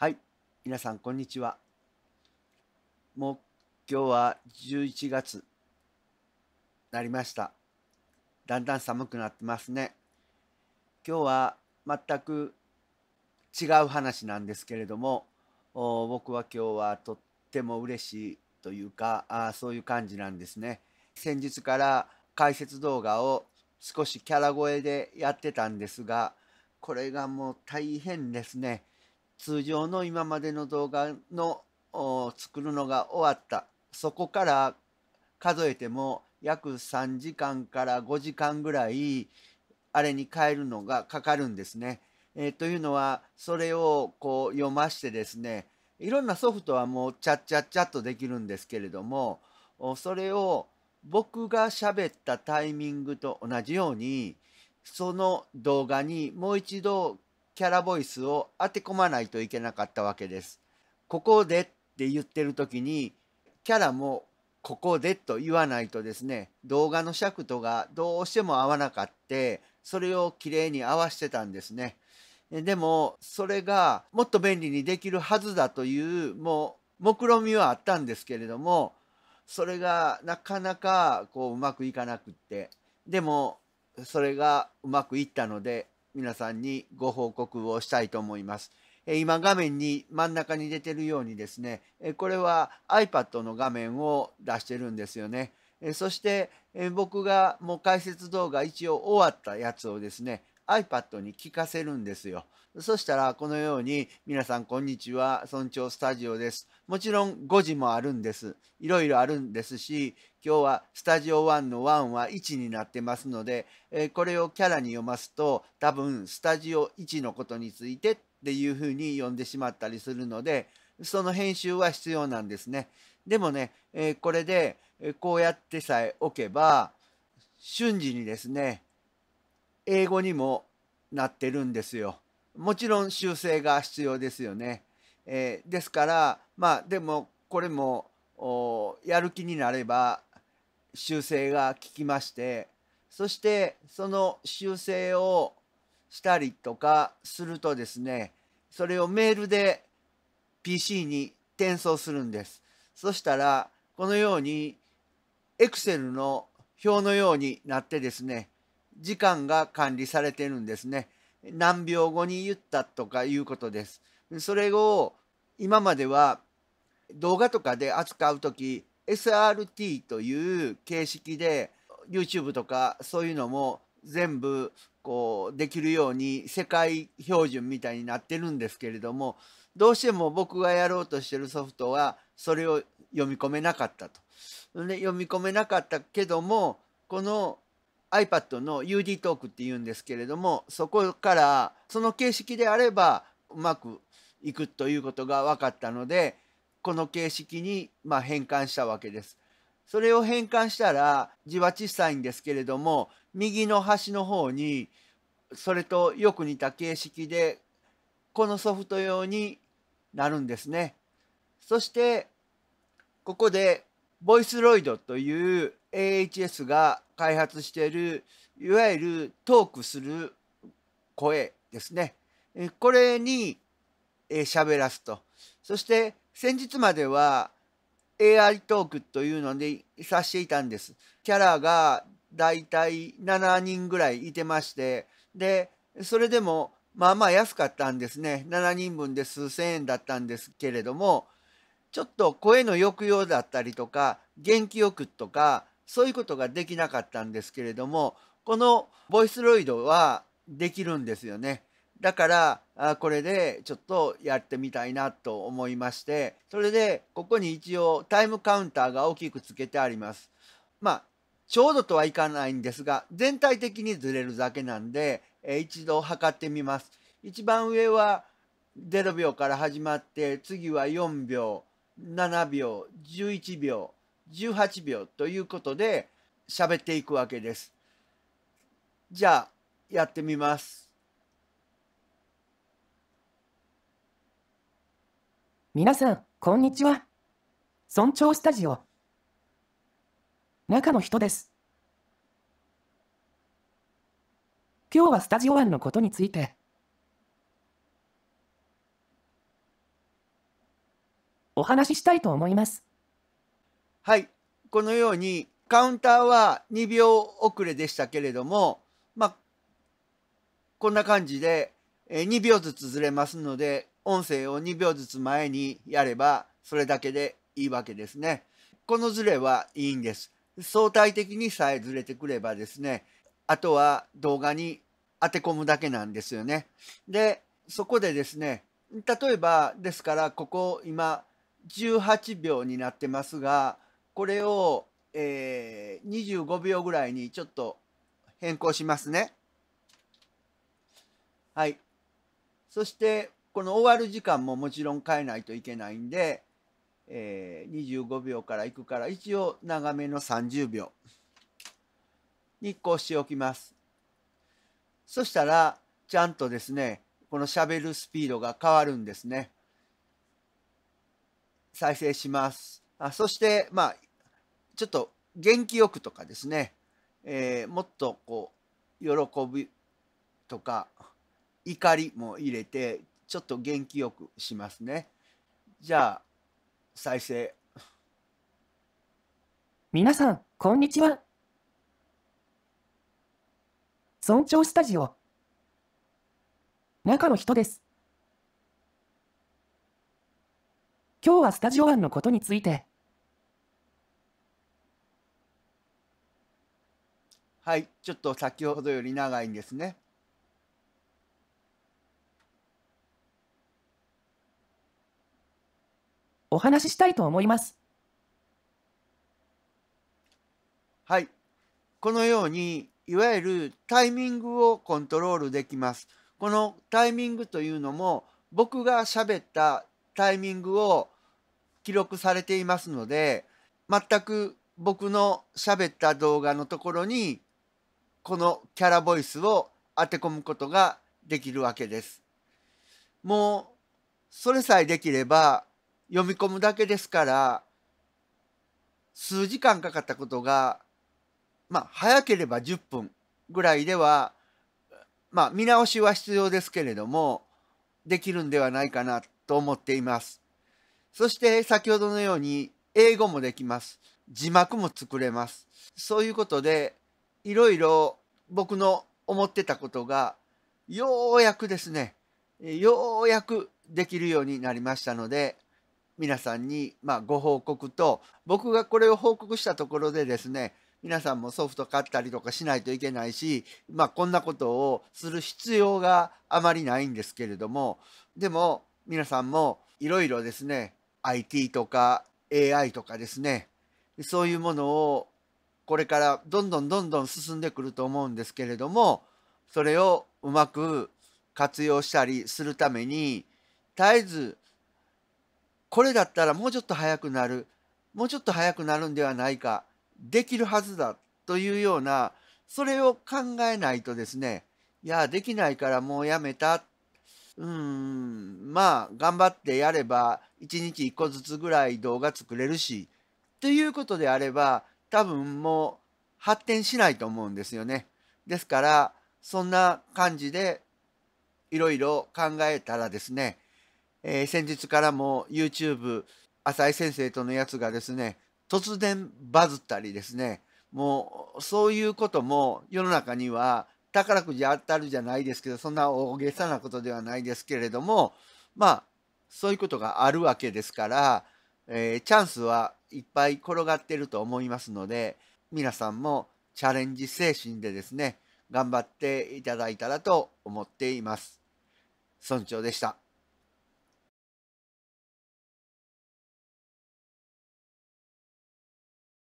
はい皆さんこんにちはもう今日は11月なりましただんだん寒くなってますね今日は全く違う話なんですけれども僕は今日はとっても嬉しいというかあそういう感じなんですね先日から解説動画を少しキャラ声でやってたんですがこれがもう大変ですね通常の今までの動画の作るのが終わった。そこから数えても約3時間から5時間ぐらいあれに変えるのがかかるんですね。えー、というのはそれをこう読ましてですねいろんなソフトはもうちゃっちゃっチャッとできるんですけれどもそれを僕が喋ったタイミングと同じようにその動画にもう一度キャラボイスを当て込まないといけなかったわけです。ここでって言ってる時にキャラもここでと言わないとですね動画の尺度がどうしても合わなかってそれをきれいに合わしてたんですね。でもそれがもっと便利にできるはずだというもう目論見みはあったんですけれどもそれがなかなかこううまくいかなくってでもそれがうまくいったので皆さんにご報告をしたいと思います。今画面に真ん中に出てるようにですね、これは iPad の画面を出してるんですよね。そして僕がもう解説動画一応終わったやつをですね、iPad に聞かせるんですよ。そしたらこのように皆さんこんにちは、村長スタジオです。もちろん5時もあるんです。いろいろあるんですし、今日はスタジオ1の1は1になってますので、えこれをキャラに読ますと多分スタジオ1のことについてっていうふうに呼んでしまったりするので、その編集は必要なんですね。でもね、えこれでこうやってさえ置けば瞬時にですね、英語にもなってるんですよ。もちろん修正が必要ですよね。えー、ですからまあでもこれもやる気になれば修正が効きましてそしてその修正をしたりとかするとですねそれをメールで PC に転送するんです。そしたらこのように Excel の表のようになってですね時間が管理されてるんですね。何秒後に言ったとかいうことです。それを今までは動画とかで扱う時 SRT という形式で YouTube とかそういうのも全部こうできるように世界標準みたいになってるんですけれどもどうしても僕がやろうとしてるソフトはそれを読み込めなかったと。で読み込めなかったけどもこの iPad の UD トークっていうんですけれどもそこからその形式であればうまくいくということが分かったのでこの形式にま変換したわけです。それを変換したら字は小さいんですけれども右の端の方にそれとよく似た形式でこのソフト用になるんですね。そしてここでボイスロイドという AHS が開発しているいわゆるトークする声ですね。これに喋らすと。そして先日までは AI トークというのでさしていたんです。キャラがだいたい7人ぐらいいてまして、で、それでもまあまあ安かったんですね。7人分で数千円だったんですけれども、ちょっと声の抑揚だったりとか、元気よくとか、そういうことができなかったんですけれども、このボイスロイドはできるんですよね。だから、これでちょっとやってみたいなと思いまして、それで、ここに一応タイムカウンターが大きくつけてあります。まあ、ちょうどとはいかないんですが、全体的にずれるだけなんで、一度測ってみます。一番上は0秒から始まって、次は4秒、7秒、11秒、18秒ということで喋っていくわけです。じゃあやってみます。皆さん、こんにちは。尊重スタジオ。中の人です。今日はスタジオ案のことについて。お話ししたいと思います。はい、このようにカウンターは2秒遅れでしたけれども、まあ、こんな感じで2秒ずつずれますので、音声を2秒ずつ前にやればそれだけでいいわけですね。このずれはいいんです。相対的にさえずれてくればですね、あとは動画に当て込むだけなんですよね。で、そこでですね、例えばですからここ今18秒になってますが、これを、えー、25秒ぐらいにちょっと変更しますね。はい。そして、この終わる時間ももちろん変えないといけないんで、えー、25秒からいくから、一応長めの30秒にこうしておきます。そしたら、ちゃんとですね、このしゃべるスピードが変わるんですね。再生します。あそして、まあ、ちょっと元気よくとかですね、えー、もっとこう喜びとか怒りも入れてちょっと元気よくしますねじゃあ再生皆さんこんにちは尊重スタジオ中の人です今日はスタジオ案のことについてはい、ちょっと先ほどより長いんですね。お話ししたいと思います。はい、このようにいわゆるタイミングをコントロールできます。このタイミングというのも僕が喋ったタイミングを記録されていますので全く僕の喋った動画のところにこのキャラボイスを当て込むことができるわけです。もうそれさえできれば読み込むだけですから数時間かかったことがまあ早ければ10分ぐらいではまあ見直しは必要ですけれどもできるんではないかなと思っています。そして先ほどのように英語もできます。字幕も作れます。そういうことでいろいろ僕の思ってたことがようやくですねようやくできるようになりましたので皆さんにまあご報告と僕がこれを報告したところでですね皆さんもソフト買ったりとかしないといけないし、まあ、こんなことをする必要があまりないんですけれどもでも皆さんもいろいろですね IT とか AI とかですねそういうものをこれからどんどんどんどん進んでくると思うんですけれどもそれをうまく活用したりするために絶えずこれだったらもうちょっと早くなるもうちょっと早くなるんではないかできるはずだというようなそれを考えないとですねいやできないからもうやめたうんまあ頑張ってやれば1日1個ずつぐらい動画作れるしということであれば多分もう発展しないと思うんですよね。ですからそんな感じでいろいろ考えたらですね、えー、先日からも YouTube 浅井先生とのやつがですね突然バズったりですねもうそういうことも世の中には宝くじ当たるじゃないですけどそんな大げさなことではないですけれどもまあそういうことがあるわけですから、えー、チャンスはいっぱい転がってると思いますので皆さんもチャレンジ精神でですね頑張っていただいたらと思っています。村長でした。